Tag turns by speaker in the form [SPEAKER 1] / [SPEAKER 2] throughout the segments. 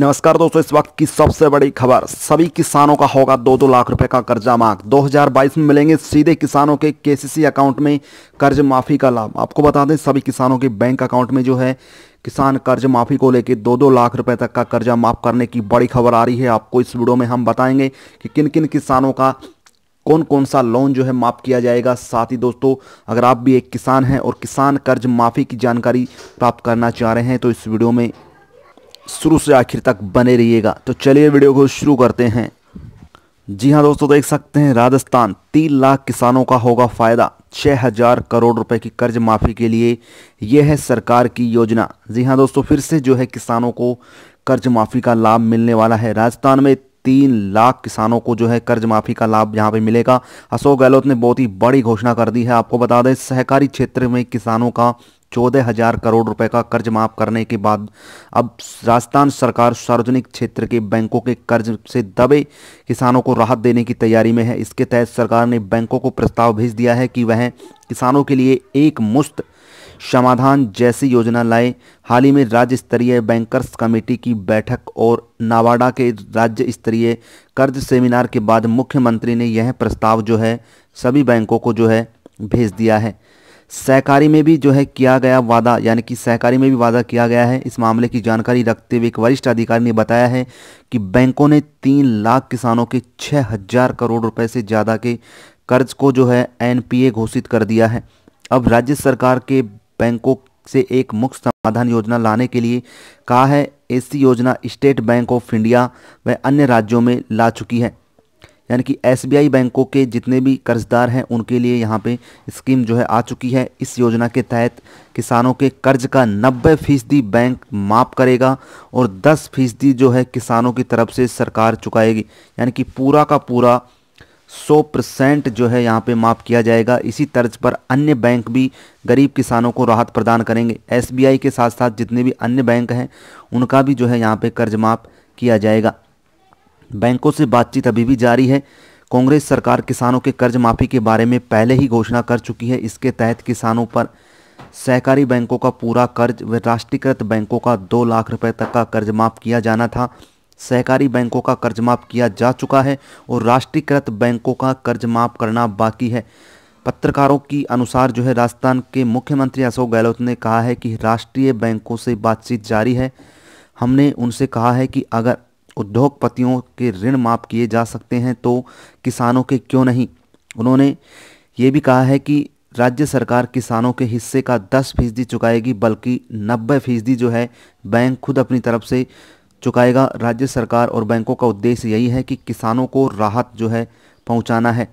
[SPEAKER 1] नमस्कार दोस्तों इस वक्त की सबसे बड़ी खबर सभी किसानों का होगा दो दो लाख रुपए का कर्जा माफ 2022 में मिलेंगे सीधे किसानों के केसीसी अकाउंट में कर्ज माफी का लाभ आपको बता दें सभी किसानों के बैंक अकाउंट में जो है किसान कर्ज माफी को लेकर दो दो लाख रुपए तक का कर्जा माफ करने की बड़ी खबर आ रही है आपको इस वीडियो में हम बताएंगे कि किन किन किसानों का कौन कौन सा लोन जो है माफ़ किया जाएगा साथ ही दोस्तों अगर आप भी एक किसान हैं और किसान कर्ज माफ़ी की जानकारी प्राप्त करना चाह रहे हैं तो इस वीडियो में शुरू से आखिर तक बने रहिएगा तो चलिए वीडियो को शुरू करते हैं जी हाँ दोस्तों देख सकते हैं राजस्थान तीन लाख किसानों का होगा फायदा छः हजार करोड़ रुपए की कर्ज माफ़ी के लिए यह है सरकार की योजना जी हाँ दोस्तों फिर से जो है किसानों को कर्ज माफ़ी का लाभ मिलने वाला है राजस्थान में तीन लाख किसानों को जो है कर्ज माफी का लाभ यहाँ पे मिलेगा अशोक गहलोत ने बहुत ही बड़ी घोषणा कर दी है आपको बता दें सहकारी क्षेत्र में किसानों का चौदह हजार करोड़ रुपए का कर्ज माफ करने के बाद अब राजस्थान सरकार सार्वजनिक क्षेत्र के बैंकों के कर्ज से दबे किसानों को राहत देने की तैयारी में है इसके तहत सरकार ने बैंकों को प्रस्ताव भेज दिया है कि वह किसानों के लिए एक मुश्त समाधान जैसी योजना लाए हाल ही में राज्य स्तरीय बैंकर्स कमेटी की बैठक और नावाडा के राज्य स्तरीय कर्ज सेमिनार के बाद मुख्यमंत्री ने यह प्रस्ताव जो है सभी बैंकों को जो है भेज दिया है सहकारी में भी जो है किया गया वादा यानी कि सहकारी में भी वादा किया गया है इस मामले की जानकारी रखते हुए एक वरिष्ठ अधिकारी ने बताया है कि बैंकों ने तीन लाख किसानों के छः हजार करोड़ रुपए से ज़्यादा के कर्ज को जो है एनपीए घोषित कर दिया है अब राज्य सरकार के बैंकों से एक मुख्य समाधान योजना लाने के लिए कहा है ऐसी योजना स्टेट बैंक ऑफ इंडिया व अन्य राज्यों में ला चुकी है यानी कि एसबीआई बैंकों के जितने भी कर्जदार हैं उनके लिए यहाँ पे स्कीम जो है आ चुकी है इस योजना के तहत किसानों के कर्ज का 90 फीसदी बैंक माफ़ करेगा और 10 फीसदी जो है किसानों की तरफ से सरकार चुकाएगी यानी कि पूरा का पूरा सौ परसेंट जो है यहाँ पे माफ़ किया जाएगा इसी तर्ज पर अन्य बैंक भी गरीब किसानों को राहत प्रदान करेंगे एसबीआई के साथ साथ जितने भी अन्य बैंक हैं उनका भी जो है यहाँ पे कर्ज माफ़ किया जाएगा बैंकों से बातचीत अभी भी जारी है कांग्रेस सरकार किसानों के कर्ज माफ़ी के बारे में पहले ही घोषणा कर चुकी है इसके तहत किसानों पर सहकारी बैंकों का पूरा कर्ज व राष्ट्रीयकृत बैंकों का दो लाख रुपए तक का कर्ज माफ़ किया जाना था सहकारी बैंकों का कर्ज माफ किया जा चुका है और राष्ट्रीयकृत बैंकों का कर्ज माफ करना बाकी है पत्रकारों की अनुसार जो है राजस्थान के मुख्यमंत्री अशोक गहलोत ने कहा है कि राष्ट्रीय बैंकों से बातचीत जारी है हमने उनसे कहा है कि अगर उद्योगपतियों के ऋण माफ किए जा सकते हैं तो किसानों के क्यों नहीं उन्होंने ये भी कहा है कि राज्य सरकार किसानों के हिस्से का 10 फीसदी चुकाएगी बल्कि 90 फीसदी जो है बैंक खुद अपनी तरफ से चुकाएगा राज्य सरकार और बैंकों का उद्देश्य यही है कि किसानों को राहत जो है पहुंचाना है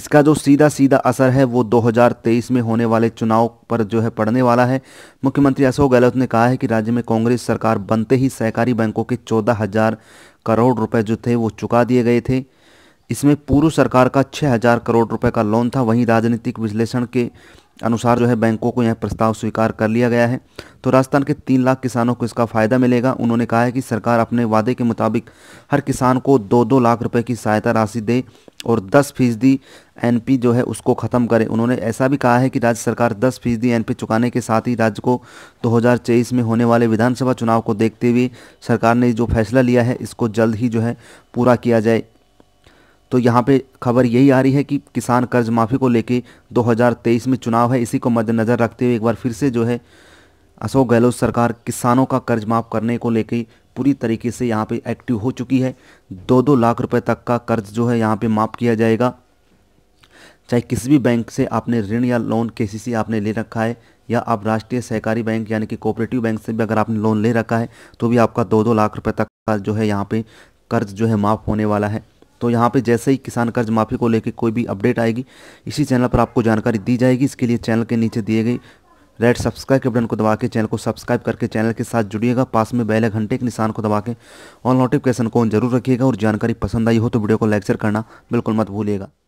[SPEAKER 1] इसका जो सीधा सीधा असर है वो 2023 में होने वाले चुनाव पर जो है पड़ने वाला है मुख्यमंत्री अशोक गहलोत ने कहा है कि राज्य में कांग्रेस सरकार बनते ही सहकारी बैंकों के चौदह हजार करोड़ रुपये जो थे वो चुका दिए गए थे इसमें पूर्व सरकार का छः हजार करोड़ रुपए का लोन था वहीं राजनीतिक विश्लेषण के अनुसार जो है बैंकों को यह प्रस्ताव स्वीकार कर लिया गया है तो राजस्थान के तीन लाख किसानों को इसका फ़ायदा मिलेगा उन्होंने कहा है कि सरकार अपने वादे के मुताबिक हर किसान को दो दो लाख रुपए की सहायता राशि दे और दस फीसदी एन जो है उसको ख़त्म करे उन्होंने ऐसा भी कहा है कि राज्य सरकार दस फीसदी एन चुकाने के साथ ही राज्य को दो में होने वाले विधानसभा चुनाव को देखते हुए सरकार ने जो फैसला लिया है इसको जल्द ही जो है पूरा किया जाए तो यहाँ पे खबर यही आ रही है कि किसान कर्ज माफ़ी को लेके 2023 में चुनाव है इसी को मद्देनज़र रखते हुए एक बार फिर से जो है अशोक गहलोत सरकार किसानों का कर्ज माफ़ करने को लेके पूरी तरीके से यहाँ पे एक्टिव हो चुकी है दो दो लाख रुपए तक का कर्ज जो है यहाँ पे माफ़ किया जाएगा चाहे किसी भी बैंक से आपने ऋण या लोन के आपने ले रखा है या आप राष्ट्रीय सहकारी बैंक यानी कि कोऑपरेटिव बैंक से भी अगर आपने लोन ले रखा है तो भी आपका दो दो लाख रुपये तक का जो है यहाँ पे कर्ज जो है माफ़ होने वाला है तो यहाँ पे जैसे ही किसान कर्ज माफ़ी को लेकर कोई भी अपडेट आएगी इसी चैनल पर आपको जानकारी दी जाएगी इसके लिए चैनल के नीचे दिए गए रेड सब्सक्राइब के बटन को दबा के चैनल को सब्सक्राइब करके चैनल के साथ जुड़िएगा पास में बेल घंटे के निशान को दबा के ऑल नोटिफिकेशन को ऑन जरूर रखिएगा और जानकारी पसंद आई हो तो वीडियो को लाइक शेयर करना बिल्कुल मत भूलिएगा